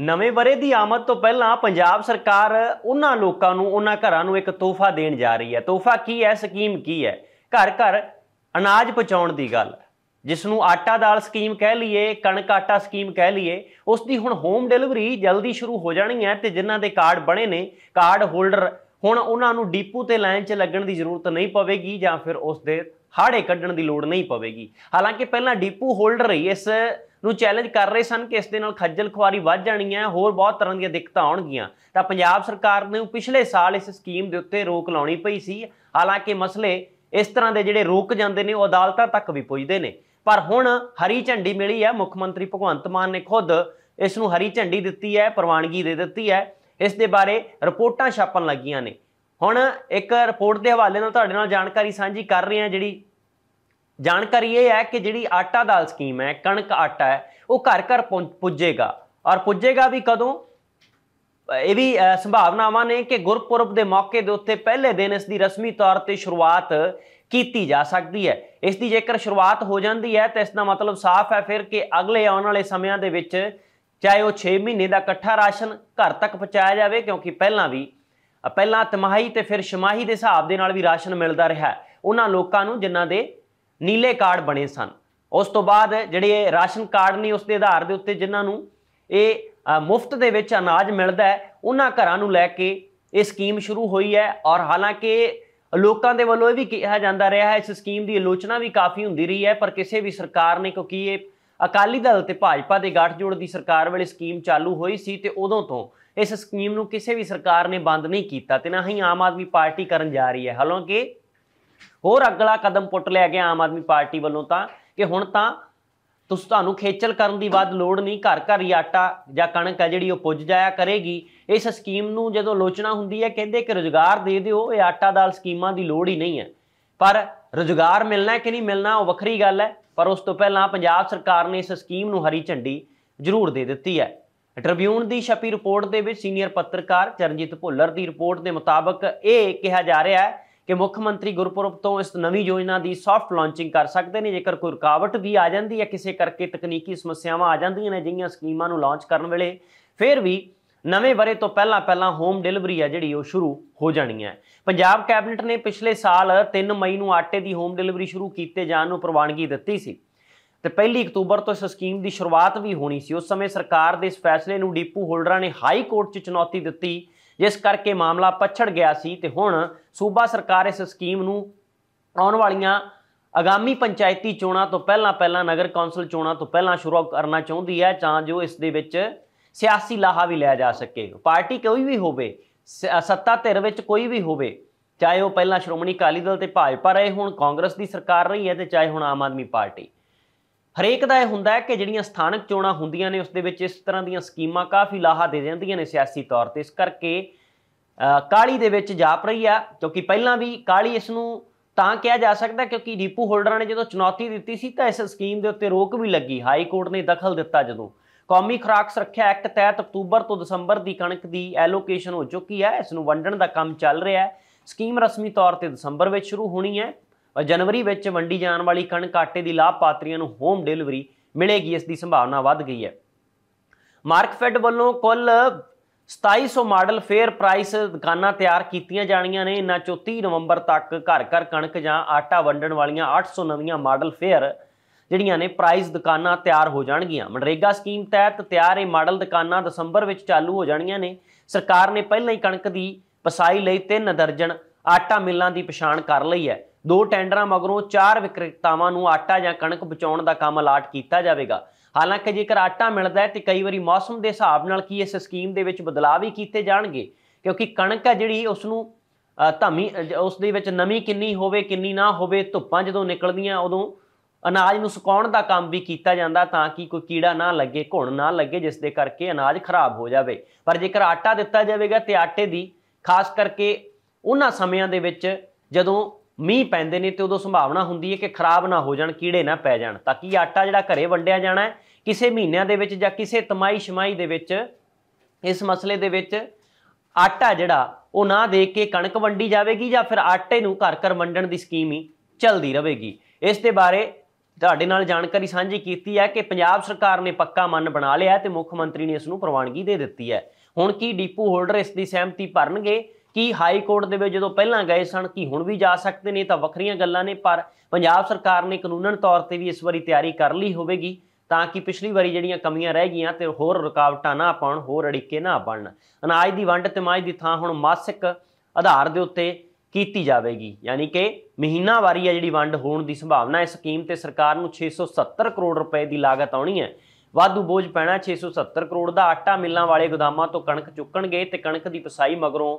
ਨਵੇਂ ਬਰੇ ਦੀ ਆਮਦ ਤੋਂ ਪਹਿਲਾਂ ਪੰਜਾਬ ਸਰਕਾਰ ਉਹਨਾਂ ਲੋਕਾਂ ਨੂੰ ਉਹਨਾਂ ਘਰਾਂ ਨੂੰ ਇੱਕ ਤੋਹਫਾ ਦੇਣ ਜਾ ਰਹੀ ਹੈ ਤੋਹਫਾ ਕੀ ਹੈ ਸਕੀਮ ਕੀ ਹੈ ਘਰ ਘਰ ਅਨਾਜ ਪਹੁੰਚਾਉਣ ਦੀ ਗੱਲ ਜਿਸ ਨੂੰ ਆਟਾ ਦਾਲ ਸਕੀਮ ਕਹਿ ਲਈਏ ਕਣਕ ਆਟਾ ਸਕੀਮ ਕਹਿ ਲਈਏ ਉਸ ਦੀ ਹੁਣ ਹੋਮ ਡਿਲੀਵਰੀ ਜਲਦੀ ਸ਼ੁਰੂ ਹੋ ਜਾਣੀ ਹੈ ਤੇ ਜਿਨ੍ਹਾਂ ਦੇ ਕਾਰਡ ਬਣੇ ਨੇ ਕਾਰਡ ਹੋਲਡਰ ਹੁਣ ਉਹਨਾਂ ਨੂੰ ਡੀਪੂ ਤੇ ਲਾਈਨ 'ਚ ਲੱਗਣ ਦੀ ਜ਼ਰੂਰਤ ਨਹੀਂ ਪਵੇਗੀ ਜਾਂ ਫਿਰ ਉਸ ਦੇ ਹਾੜੇ ਕੱਢਣ ਦੀ ਲੋੜ ਨਹੀਂ ਪਵੇਗੀ ਹਾਲਾਂਕਿ ਪਹਿਲਾਂ ਡੀਪੂ ਹੋਲਡਰ ਹੀ ਇਸ ਨੂੰ ਚੈਲੰਜ ਕਰ ਰਹੇ ਸਨ ਕਿ ਇਸ ਦੇ ਨਾਲ ਖੱਜਲ ਖੁਆਰੀ ਵੱਧ ਜਾਣੀ ਹੈ ਹੋਰ ਬਹੁਤ ਤਰ੍ਹਾਂ ਦੀਆਂ ਦਿੱਕਤਾਂ ਆਉਣਗੀਆਂ ਤਾਂ ਪੰਜਾਬ ਸਰਕਾਰ ਨੇ ਪਿਛਲੇ ਸਾਲ ਇਸ ਸਕੀਮ ਦੇ ਉੱਤੇ ਰੋਕ ਲਾਉਣੀ ਪਈ ਸੀ ਹਾਲਾਂਕਿ ਮਸਲੇ ਇਸ ਤਰ੍ਹਾਂ ਦੇ ਜਿਹੜੇ ਰੁਕ ਜਾਂਦੇ ਨੇ ਉਹ ਅਦਾਲਤਾਂ ਤੱਕ ਵੀ ਪਹੁੰਚਦੇ ਨੇ ਪਰ ਹੁਣ ਹਰੀ ਝੰਡੀ ਮਿਲੀ ਹੈ ਮੁੱਖ ਮੰਤਰੀ ਭਗਵੰਤ ਮਾਨ ਨੇ ਖੁਦ ਇਸ ਨੂੰ ਹਰੀ ਝੰਡੀ ਦਿੱਤੀ ਹੈ ਪ੍ਰਵਾਨਗੀ ਦੇ ਦਿੱਤੀ ਹੈ ਇਸ ਦੇ ਬਾਰੇ ਰਿਪੋਰਟਾਂ ਛਾਪਣ ਲੱਗੀਆਂ ਨੇ ਹੁਣ ਇੱਕ ਰਿਪੋਰਟ ਦੇ ਹਵਾਲੇ ਨਾਲ ਤੁਹਾਡੇ ਨਾਲ ਜਾਣਕਾਰੀ ਸਾਂਝੀ ਕਰ ਰਹੇ ਹਾਂ ਜਿਹੜੀ ਜਾਣਕਾਰੀ ਇਹ ਹੈ ਕਿ ਜਿਹੜੀ ਆਟਾ ਦਾਲ ਸਕੀਮ ਹੈ ਕਣਕ ਆਟਾ ਹੈ ਉਹ ਘਰ ਘਰ ਪੁੱਜੇਗਾ ਔਰ ਪੁੱਜੇਗਾ ਵੀ ਕਦੋਂ ਇਹ ਵੀ ਸੰਭਾਵਨਾਵਾਂ ਨੇ ਕਿ ਗੁਰਪੁਰਬ ਦੇ ਮੌਕੇ ਦੇ ਉੱਤੇ ਪਹਿਲੇ ਦਿਨ ਇਸ ਦੀ ਰਸਮੀ ਤੌਰ ਤੇ ਸ਼ੁਰੂਆਤ ਕੀਤੀ ਜਾ ਸਕਦੀ ਹੈ ਇਸ ਦੀ ਜੇਕਰ ਸ਼ੁਰੂਆਤ ਹੋ ਜਾਂਦੀ ਹੈ ਤਾਂ ਇਸ ਦਾ ਮਤਲਬ ਸਾਫ਼ ਹੈ ਫਿਰ ਕਿ ਅਗਲੇ ਆਉਣ ਵਾਲੇ ਸਮਿਆਂ ਦੇ ਵਿੱਚ ਚਾਹੇ ਉਹ 6 ਮਹੀਨੇ ਦਾ ਇਕੱਠਾ ਰਾਸ਼ਨ ਘਰ ਤੱਕ ਪਹੁੰਚਾਇਆ ਜਾਵੇ ਕਿਉਂਕਿ ਪਹਿਲਾਂ ਵੀ ਪਹਿਲਾਂ ਤਿਮਾਹੀ ਤੇ ਫਿਰ ਛਮਾਹੀ ਦੇ ਹਿਸਾਬ ਦੇ ਨਾਲ ਵੀ ਰਾਸ਼ਨ ਮਿਲਦਾ ਰਿਹਾ ਉਹਨਾਂ ਲੋਕਾਂ ਨੂੰ ਜਿਨ੍ਹਾਂ ਦੇ ਨੀਲੇ ਕਾਰਡ ਬਣੇ ਸਨ ਉਸ ਤੋਂ ਬਾਅਦ ਜਿਹੜੇ ਰਾਸ਼ਨ ਕਾਰਡ ਨੇ ਉਸ ਦੇ ਆਧਾਰ ਦੇ ਉੱਤੇ ਜਿਨ੍ਹਾਂ ਨੂੰ ਇਹ ਮੁਫਤ ਦੇ ਵਿੱਚ ਅਨਾਜ ਮਿਲਦਾ ਹੈ ਉਹਨਾਂ ਘਰਾਂ ਨੂੰ ਲੈ ਕੇ ਇਹ ਸਕੀਮ ਸ਼ੁਰੂ ਹੋਈ ਹੈ ਔਰ ਹਾਲਾਂਕਿ ਲੋਕਾਂ ਦੇ ਵੱਲੋਂ ਇਹ ਵੀ ਕਿਹਾ ਜਾਂਦਾ ਰਿਹਾ ਹੈ ਇਸ ਸਕੀਮ ਦੀ ਆਲੋਚਨਾ ਵੀ ਕਾਫੀ ਹੁੰਦੀ ਰਹੀ ਹੈ ਪਰ ਕਿਸੇ ਵੀ ਸਰਕਾਰ ਨੇ ਕਿਉਂਕਿ ਇਹ ਅਕਾਲੀ ਦਲ ਤੇ ਭਾਜਪਾ ਦੇ ਗੱਠਜੋੜ ਦੀ ਸਰਕਾਰ ਵੇਲੇ ਸਕੀਮ ਚਾਲੂ ਹੋਈ ਸੀ ਤੇ ਉਦੋਂ ਤੋਂ ਇਸ ਸਕੀਮ ਨੂੰ ਕਿਸੇ ਵੀ ਸਰਕਾਰ ਨੇ ਬੰਦ ਨਹੀਂ ਕੀਤਾ ਤੇ ਨਾ ਹੀ ਆਮ ਆਦਮੀ ਪਾਰਟੀ ਕਰਨ ਜਾ ਰਹੀ ਹੈ ਹਾਲਾਂਕਿ ਹੋਰ ਅਗਲਾ ਕਦਮ ਪੁੱਟ ਲਿਆ ਗਿਆ ਆਮ ਆਦਮੀ ਪਾਰਟੀ ਵੱਲੋਂ ਤਾਂ ਕਿ ਹੁਣ ਤਾਂ ਤੁਸੀਂ ਤੁਹਾਨੂੰ ਖੇਚਲ ਕਰਨ ਦੀ ਵੱਧ ਲੋੜ ਨਹੀਂ ਘਰ ਘਰ ਹੀ ਆਟਾ ਜਾਂ ਕਣਕ ਹੈ ਜਿਹੜੀ ਉਹ ਪੁੱਜ ਜਾਇਆ ਕਰੇਗੀ ਇਸ ਸਕੀਮ ਨੂੰ ਜਦੋਂ ਲੋਚਣਾ ਹੁੰਦੀ ਹੈ ਕਹਿੰਦੇ ਕਿ ਰੋਜ਼ਗਾਰ ਦੇ ਦਿਓ ਇਹ ਆਟਾ ਦਾਲ ਸਕੀਮਾਂ ਦੀ ਲੋੜ ਹੀ ਨਹੀਂ ਹੈ ਪਰ ਰੋਜ਼ਗਾਰ ਮਿਲਣਾ ਕਿ ਨਹੀਂ ਮਿਲਣਾ ਉਹ ਵੱਖਰੀ ਗੱਲ ਹੈ ਪਰ ਉਸ ਤੋਂ ਪਹਿਲਾਂ ਪੰਜਾਬ ਸਰਕਾਰ ਨੇ ਇਸ ਸਕੀਮ ਨੂੰ ਹਰੀ ਝੰਡੀ ਜ਼ਰੂਰ ਦੇ ਦਿੱਤੀ ਹੈ ਟ੍ਰਿਬਿਊਨ ਦੀ ਛਪੀ ਰਿਪੋਰਟ ਦੇ ਵਿੱਚ ਸੀਨੀਅਰ ਪੱਤਰਕਾਰ ਚਰਨਜੀਤ ਭੁੱਲਰ ਦੀ ਰਿਪੋਰਟ ਦੇ ਮੁਤਾਬਕ ਇਹ ਕਿਹਾ ਜਾ ਰਿਹਾ ਹੈ ਕਿ ਮੁੱਖ ਮੰਤਰੀ ਗੁਰਪੁਰਬ ਤੋਂ ਇਸ ਨਵੀਂ ਯੋਜਨਾ ਦੀ ਸੌਫਟ ਲਾਂਚਿੰਗ ਕਰ ਸਕਦੇ ਨੇ ਜੇਕਰ ਕੋਈ ਰੁਕਾਵਟ ਵੀ ਆ ਜਾਂਦੀ ਹੈ ਕਿਸੇ ਕਰਕੇ ਤਕਨੀਕੀ ਸਮੱਸਿਆਵਾਂ ਆ ਜਾਂਦੀਆਂ ਨੇ ਜਿਹੀਆਂ ਸਕੀਮਾਂ ਨੂੰ ਲਾਂਚ ਕਰਨ ਵੇਲੇ ਫਿਰ ਵੀ ਨਵੇਂ ਬਰੇ ਤੋਂ ਪਹਿਲਾਂ ਪਹਿਲਾਂ ਹੋਮ ਡਿਲੀਵਰੀ ਆ ਜਿਹੜੀ ਉਹ ਸ਼ੁਰੂ ਹੋ ਜਾਣੀ ਹੈ ਪੰਜਾਬ ਕੈਬਨਿਟ ਨੇ ਪਿਛਲੇ ਸਾਲ 3 ਮਈ ਨੂੰ ਆਟੇ ਦੀ ਹੋਮ ਡਿਲੀਵਰੀ ਸ਼ੁਰੂ ਕੀਤੇ ਜਾਣ ਨੂੰ ਪ੍ਰਵਾਨਗੀ ਦਿੱਤੀ ਸੀ ਤੇ 1 ਅਕਤੂਬਰ ਤੋਂ ਇਸ ਸਕੀਮ ਦੀ ਸ਼ੁਰੂਆਤ ਵੀ ਹੋਣੀ ਸੀ ਉਸ ਸਮੇਂ ਸਰਕਾਰ ਦੇ ਇਸ ਫੈਸਲੇ ਨੂੰ ਡੀਪੂ ਹੋਲਡਰਾਂ ਨੇ ਹਾਈ ਕੋਰਟ 'ਚ ਚੁਣੌਤੀ ਦਿੱਤੀ ਜਿਸ ਕਰਕੇ ਮਾਮਲਾ ਪਛੜ ਗਿਆ ਸੀ ਤੇ ਹੁਣ ਸੂਬਾ ਸਰਕਾਰ ਇਸ ਸਕੀਮ ਨੂੰ ਆਉਣ ਵਾਲੀਆਂ ਆਗਾਮੀ ਪੰਚਾਇਤੀ ਚੋਣਾਂ ਤੋਂ ਪਹਿਲਾਂ ਪਹਿਲਾਂ ਨਗਰ ਕੌਂਸਲ ਚੋਣਾਂ ਤੋਂ ਪਹਿਲਾਂ ਸ਼ੁਰੂ ਕਰਨਾ ਚਾਹੁੰਦੀ ਹੈ ਤਾਂ ਜੋ ਇਸ ਦੇ ਵਿੱਚ ਸਿਆਸੀ ਲਾਹਾ ਵੀ ਲਿਆ ਜਾ ਸਕੇ ਪਾਰਟੀ ਕੋਈ ਵੀ ਹੋਵੇ ਸੱਤਾ ਧਿਰ ਵਿੱਚ ਕੋਈ ਵੀ ਹੋਵੇ ਚਾਹੇ ਉਹ ਪਹਿਲਾਂ ਸ਼੍ਰੋਮਣੀ ਅਕਾਲੀ ਦਲ ਤੇ ਭਾਜਪਾ ਰਹੇ ਹੁਣ ਕਾਂਗਰਸ ਦੀ ਸਰਕਾਰ ਰਹੀ ਹੈ ਤੇ ਚਾਹੇ ਹੁਣ ਆਮ ਆਦਮੀ ਪਾਰਟੀ ਹਰੇਕ ਦਾ ਇਹ ਹੁੰਦਾ ਹੈ ਕਿ ਜਿਹੜੀਆਂ ਸਥਾਨਕ ਚੋਣਾਂ ਹੁੰਦੀਆਂ ਨੇ ਉਸ ਦੇ ਵਿੱਚ ਇਸ ਤਰ੍ਹਾਂ ਦੀਆਂ ਸਕੀਮਾਂ ਕਾਫੀ ਲਾਹਾ ਦੇ ਜਾਂਦੀਆਂ ਨੇ ਸਿਆਸੀ ਤੌਰ ਤੇ ਇਸ ਕਰਕੇ ਕਾਲੀ ਦੇ ਵਿੱਚ ਜਾਪ ਰਹੀ ਆ ਕਿਉਂਕਿ ਪਹਿਲਾਂ ਵੀ ਕਾਲੀ ਇਸ ਨੂੰ ਤਾਂ ਕਿਹਾ ਜਾ ਸਕਦਾ ਕਿਉਂਕਿ ਰੀਪੂ ਹੋਲਡਰਾਂ ਨੇ ਜਦੋਂ ਚੁਣੌਤੀ ਦਿੱਤੀ ਸੀ ਤਾਂ ਇਸ ਸਕੀਮ ਦੇ ਉੱਤੇ ਰੋਕ ਵੀ ਲੱਗੀ ਹਾਈ ਕੋਰਟ ਨੇ ਦਖਲ ਦਿੱਤਾ ਜਦੋਂ ਕੌਮੀ ਖੁਰਾਕ ਸੁਰੱਖਿਆ ਐਕਟ ਤਹਿਤ ਅਕਤੂਬਰ ਤੋਂ ਦਸੰਬਰ ਦੀ ਕਣਕ ਦੀ ਐਲੋਕੇਸ਼ਨ ਹੋ ਚੁੱਕੀ ਹੈ ਇਸ ਨੂੰ ਵੰਡਣ ਦਾ ਕੰਮ ਚੱਲ ਰਿਹਾ ਹੈ ਸਕੀਮ ਰਸਮੀ ਤੌਰ ਤੇ ਦਸੰਬਰ ਵਿੱਚ ਸ਼ੁਰੂ ਹੋਣੀ ਹੈ ਜਨਵਰੀ ਵਿੱਚ ਵੰਡੀ ਜਾਣ ਵਾਲੀ ਕਣਕ ਆਟੇ ਦੀ ਲਾਭਪਾਤਰੀਆਂ ਨੂੰ ਹੋਮ ਡਿਲੀਵਰੀ ਮਿਲੇਗੀ ਇਸ ਦੀ ਸੰਭਾਵਨਾ ਵੱਧ ਗਈ ਹੈ ਮਾਰਕਫੈਡ ਵੱਲੋਂ ਕੁੱਲ 2700 ਮਾਡਲ ਫੇਅਰ ਪ੍ਰਾਈਸ ਦੁਕਾਨਾਂ ਤਿਆਰ ਕੀਤੀਆਂ ਜਾਣੀਆਂ ਨੇ ਇਨ੍ਹਾਂ ਚੋਂ 30 ਨਵੰਬਰ ਤੱਕ ਘਰ-ਘਰ ਕਣਕ ਜਾਂ ਆਟਾ ਵੰਡਣ ਵਾਲੀਆਂ 800 ਨਵੀਆਂ ਮਾਡਲ ਫੇਅਰ ਜਿਹੜੀਆਂ ਨੇ ਪ੍ਰਾਈਸ ਦੁਕਾਨਾਂ ਤਿਆਰ ਹੋ ਜਾਣਗੀਆਂ ਮਨਰੇਗਾ ਸਕੀਮ ਤਹਿਤ ਤਿਆਰ ਇਹ ਮਾਡਲ ਦੁਕਾਨਾਂ ਦਸੰਬਰ ਵਿੱਚ ਚਾਲੂ ਹੋ ਜਾਣੀਆਂ ਨੇ ਸਰਕਾਰ ਨੇ ਪਹਿਲਾਂ ਹੀ ਕਣਕ ਦੀ ਪਸਾਈ ਲਈ 3 ਦਰਜਨ ਆਟਾ ਮਿੱਲਾਂ ਦੀ ਪਛਾਣ ਕਰ ਲਈ ਹੈ ਦੋ ਟੈਂਡਰਾਂ ਮਗਰੋਂ ਚਾਰ ਵਿਕਰੇਤਾਵਾਂ ਨੂੰ ਆਟਾ ਜਾਂ ਕਣਕ ਬਚਾਉਣ ਦਾ ਕੰਮ ਅਲਾਟ ਕੀਤਾ ਜਾਵੇਗਾ ਹਾਲਾਂਕਿ ਜੇਕਰ ਆਟਾ ਮਿਲਦਾ ਹੈ ਤੇ ਕਈ ਵਾਰੀ ਮੌਸਮ ਦੇ ਹਿਸਾਬ ਨਾਲ ਕੀ ਇਸ ਸਕੀਮ ਦੇ ਵਿੱਚ ਬਦਲਾਅ ਵੀ ਕੀਤੇ ਜਾਣਗੇ ਕਿਉਂਕਿ ਕਣਕ ਹੈ ਜਿਹੜੀ ਉਸ ਨੂੰ ਧਮੀ ਉਸ ਦੇ ਵਿੱਚ ਨਮੀ ਕਿੰਨੀ ਹੋਵੇ ਕਿੰਨੀ ਨਾ ਹੋਵੇ ਧੁੱਪਾਂ ਜਦੋਂ ਨਿਕਲਦੀਆਂ ਉਦੋਂ ਅਨਾਜ ਨੂੰ ਸੁਕਾਉਣ ਦਾ ਕੰਮ ਵੀ ਕੀਤਾ ਜਾਂਦਾ ਤਾਂ ਕਿ ਕੋਈ ਕੀੜਾ ਨਾ ਲੱਗੇ ਘੁਣ ਨਾ ਲੱਗੇ ਜਿਸ ਦੇ ਕਰਕੇ ਅਨਾਜ ਖਰਾਬ ਹੋ ਜਾਵੇ ਪਰ ਜੇਕਰ ਆਟਾ ਦਿੱਤਾ ਜਾਵੇਗਾ ਤੇ ਆਟੇ ਦੀ ਖਾਸ ਕਰਕੇ ਉਹਨਾਂ ਸਮਿਆਂ ਦੇ ਵਿੱਚ ਜਦੋਂ ਮੀਂਹ ਪੈਂਦੇ ਨੇ ਤੇ ਉਦੋਂ ਸੰਭਾਵਨਾ ਹੁੰਦੀ ਹੈ ਕਿ ਖਰਾਬ ਨਾ ਹੋ ਜਾਣ ਕੀੜੇ ਨਾ ਪੈ ਜਾਣ ਤਾਂ ਕਿ ਆਟਾ ਜਿਹੜਾ ਘਰੇ ਵੰਡਿਆ ਜਾਣਾ ਹੈ ਕਿਸੇ ਮਹੀਨਿਆਂ ਦੇ ਵਿੱਚ ਜਾਂ ਕਿਸੇ ਤਮਾਈ ਸ਼ਮਾਈ ਦੇ ਵਿੱਚ ਇਸ ਮਸਲੇ ਦੇ ਵਿੱਚ ਆਟਾ ਜਿਹੜਾ ਉਹ ਨਾ ਦੇ ਕੇ ਕਣਕ ਵੰਡੀ ਜਾਵੇਗੀ ਜਾਂ ਫਿਰ ਆਟੇ ਨੂੰ ਘਰ ਘਰ ਵੰਡਣ ਦੀ ਸਕੀਮ ਹੀ ਚੱਲਦੀ ਰਹੇਗੀ ਇਸ ਦੇ ਬਾਰੇ ਤੁਹਾਡੇ ਨਾਲ ਜਾਣਕਾਰੀ ਸਾਂਝੀ ਕੀਤੀ ਹੈ ਕਿ ਪੰਜਾਬ ਸਰਕਾਰ ਨੇ ਪੱਕਾ ਮੰਨ ਬਣਾ ਲਿਆ ਤੇ ਮੁੱਖ ਮੰਤਰੀ ਨੇ ਇਸ ਨੂੰ ਪ੍ਰਵਾਨਗੀ ਦੇ ਦਿੱਤੀ ਹੈ ਹੁਣ ਕੀ ਡੀਪੂ ਹੋਲਡਰ ਇਸ ਦੀ ਸਹਿਮਤੀ ਭਰਨਗੇ ਕੀ ਹਾਈ ਕੋਰਟ ਦੇ ਵਿੱਚ ਜਦੋਂ ਪਹਿਲਾਂ ਗਏ ਸਨ ਕੀ ਹੁਣ ਵੀ ਜਾ ਸਕਦੇ ਨੇ ਤਾਂ ਵੱਖਰੀਆਂ ਗੱਲਾਂ ਨੇ ਪਰ ਪੰਜਾਬ ਸਰਕਾਰ ਨੇ ਕਾਨੂੰਨਨ ਤੌਰ ਤੇ ਵੀ ਇਸ ਵਾਰੀ ਤਿਆਰੀ ਕਰ ਲਈ ਹੋਵੇਗੀ ਤਾਂ ਕਿ ਪਿਛਲੀ ਵਾਰੀ ਜਿਹੜੀਆਂ ਕਮੀਆਂ ਰਹਿ ਗਈਆਂ ਤੇ ਹੋਰ ਰੁਕਾਵਟਾਂ ਨਾ ਪਾਉਣ ਹੋਰ ਅੜਿੱਕੇ ਨਾ ਬਣਨ ਅਨਾਜ ਦੀ ਵੰਡ ਤੇ ਮਾਜ ਦੀ ਥਾਂ ਹੁਣ ਮਾਸਿਕ ਆਧਾਰ ਦੇ ਉੱਤੇ ਕੀਤੀ ਜਾਵੇਗੀ ਯਾਨੀ ਕਿ ਮਹੀਨਾਵਾਰੀ ਆ ਜਿਹੜੀ ਵੰਡ ਹੋਣ ਦੀ ਸੰਭਾਵਨਾ ਹੈ ਸਕੀਮ ਤੇ ਸਰਕਾਰ ਨੂੰ 670 ਕਰੋੜ ਰੁਪਏ ਦੀ ਲਾਗਤ ਆਉਣੀ ਹੈ ਵਾਧੂ ਬੋਝ ਪੈਣਾ 670 ਕਰੋੜ ਦਾ ਆਟਾ ਮਿਲਣ ਵਾਲੇ ਗੋਦਾਮਾਂ ਤੋਂ ਕਣਕ ਚੁੱਕਣਗੇ ਤੇ ਕਣਕ ਦੀ ਪਸਾਈ ਮਗਰੋਂ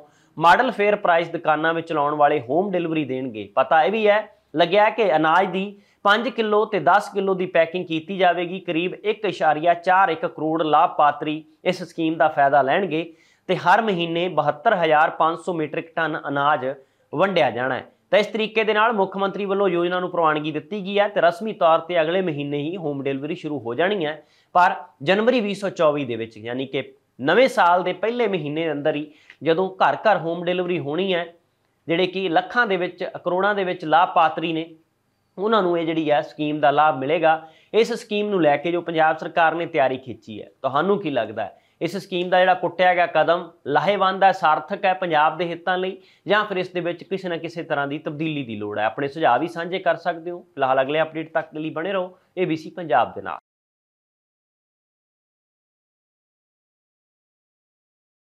ਮਾਡਲ ਫੇਅਰ ਪ੍ਰਾਈਸ ਦੁਕਾਨਾਂ ਵਿੱਚ ਲਾਉਣ ਵਾਲੇ ਹੋਮ ਡਿਲੀਵਰੀ ਦੇਣਗੇ ਪਤਾ ਇਹ ਵੀ ਹੈ ਲੱਗਿਆ ਕਿ ਅਨਾਜ ਦੀ 5 ਕਿਲੋ ਤੇ 10 ਕਿਲੋ ਦੀ ਪੈਕਿੰਗ ਕੀਤੀ ਜਾਵੇਗੀ ਕਰੀਬ 1.41 ਕਰੋੜ ਲਾਭਪਾਤਰੀ ਇਸ ਸਕੀਮ ਦਾ ਫਾਇਦਾ ਲੈਣਗੇ ਤੇ ਹਰ ਮਹੀਨੇ 72500 ਮੀਟ੍ਰਿਕ ਟਨ ਅਨਾਜ ਵੰਡਿਆ ਜਾਣਾ ਹੈ ਤਾਂ ਇਸ ਤਰੀਕੇ ਦੇ ਨਾਲ ਮੁੱਖ ਮੰਤਰੀ ਵੱਲੋਂ ਯੋਜਨਾ ਨੂੰ ਪ੍ਰਵਾਨਗੀ ਦਿੱਤੀ ਗਈ ਹੈ ਤੇ ਰਸਮੀ ਤੌਰ ਤੇ ਅਗਲੇ ਮਹੀਨੇ ਹੀ ਹੋਮ ਡਿਲੀਵਰੀ ਸ਼ੁਰੂ ਹੋ ਜਾਣੀ ਹੈ ਪਰ ਜਨਵਰੀ 2024 ਦੇ ਵਿੱਚ ਯਾਨੀ ਕਿ ਨਵੇਂ ਸਾਲ ਦੇ ਪਹਿਲੇ ਮਹੀਨੇ ਦੇ ਅੰਦਰ ਹੀ ਜਦੋਂ ਘਰ-ਘਰ ਹੋਮ ਡਿਲੀਵਰੀ ਹੋਣੀ ਹੈ ਜਿਹੜੇ ਕਿ ਲੱਖਾਂ ਦੇ ਵਿੱਚ ਕਰੋੜਾਂ ਦੇ ਵਿੱਚ ਲਾਭਪਾਤਰੀ ਨੇ ਉਹਨਾਂ ਨੂੰ ਇਹ ਜਿਹੜੀ ਹੈ ਸਕੀਮ ਦਾ ਲਾਭ ਮਿਲੇਗਾ ਇਸ ਸਕੀਮ ਨੂੰ ਲੈ ਕੇ ਜੋ ਪੰਜਾਬ ਸਰਕਾਰ ਨੇ ਤਿਆਰੀ ਖਿੱਚੀ ਹੈ ਤੁਹਾਨੂੰ ਕੀ ਲੱਗਦਾ ਹੈ ਇਸ ਸਕੀਮ ਦਾ ਜਿਹੜਾ ਪੁੱਟਿਆ ਗਿਆ ਕਦਮ ਲਾਹੇਵੰਦ ਹੈ ਸਾਰਥਕ ਹੈ ਪੰਜਾਬ ਦੇ ਹਿੱਤਾਂ ਲਈ ਜਾਂ ਫਿਰ ਇਸ ਦੇ ਵਿੱਚ ਕਿਸੇ ਨਾ ਕਿਸੇ ਤਰ੍ਹਾਂ ਦੀ ਤਬਦੀਲੀ ਦੀ ਲੋੜ ਹੈ ਆਪਣੇ ਸੁਝਾਅ ਵੀ ਸਾਂਝੇ ਕਰ ਸਕਦੇ ਹੋ ਫਿਲਹਾਲ ਅਗਲੇ ਅਪਡੇਟ ਤੱਕ ਲਈ ਬਣੇ ਰਹੋ ABC ਪੰਜਾਬ ਦੇ ਨਾਲ